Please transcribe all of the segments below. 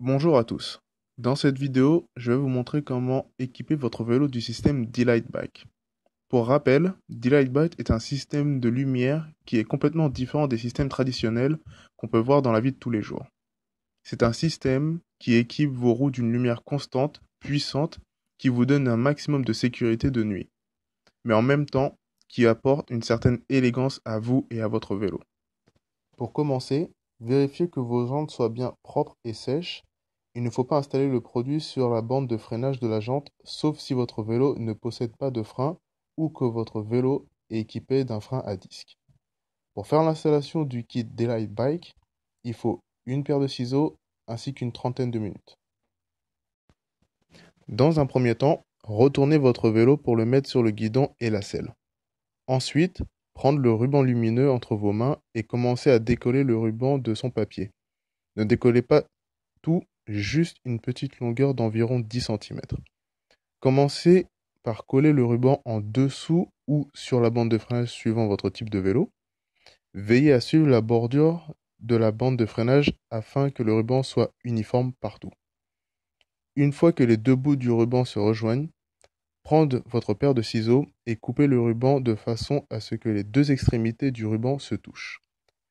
Bonjour à tous, dans cette vidéo je vais vous montrer comment équiper votre vélo du système Delight Bike. Pour rappel, Delight Bike est un système de lumière qui est complètement différent des systèmes traditionnels qu'on peut voir dans la vie de tous les jours. C'est un système qui équipe vos roues d'une lumière constante, puissante, qui vous donne un maximum de sécurité de nuit, mais en même temps qui apporte une certaine élégance à vous et à votre vélo. Pour commencer, vérifiez que vos jantes soient bien propres et sèches il ne faut pas installer le produit sur la bande de freinage de la jante, sauf si votre vélo ne possède pas de frein ou que votre vélo est équipé d'un frein à disque. Pour faire l'installation du kit Delight Bike, il faut une paire de ciseaux ainsi qu'une trentaine de minutes. Dans un premier temps, retournez votre vélo pour le mettre sur le guidon et la selle. Ensuite, prendre le ruban lumineux entre vos mains et commencez à décoller le ruban de son papier. Ne décollez pas tout juste une petite longueur d'environ 10 cm. Commencez par coller le ruban en dessous ou sur la bande de freinage suivant votre type de vélo. Veillez à suivre la bordure de la bande de freinage afin que le ruban soit uniforme partout. Une fois que les deux bouts du ruban se rejoignent, prenez votre paire de ciseaux et coupez le ruban de façon à ce que les deux extrémités du ruban se touchent.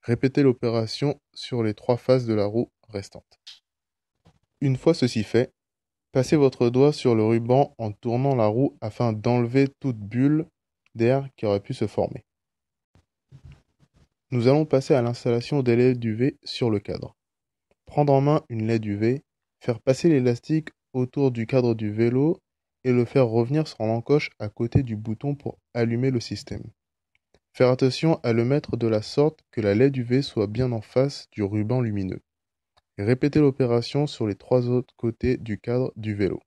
Répétez l'opération sur les trois faces de la roue restante. Une fois ceci fait, passez votre doigt sur le ruban en tournant la roue afin d'enlever toute bulle d'air qui aurait pu se former. Nous allons passer à l'installation des du V sur le cadre. Prendre en main une LED UV, faire passer l'élastique autour du cadre du vélo et le faire revenir sur l'encoche à côté du bouton pour allumer le système. Faire attention à le mettre de la sorte que la LED UV soit bien en face du ruban lumineux. Répétez l'opération sur les trois autres côtés du cadre du vélo.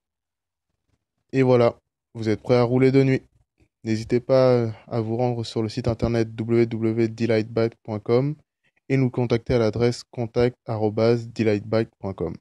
Et voilà, vous êtes prêt à rouler de nuit. N'hésitez pas euh, à vous rendre sur le site internet www.delightbike.com et nous contacter à l'adresse contact.delightbike.com.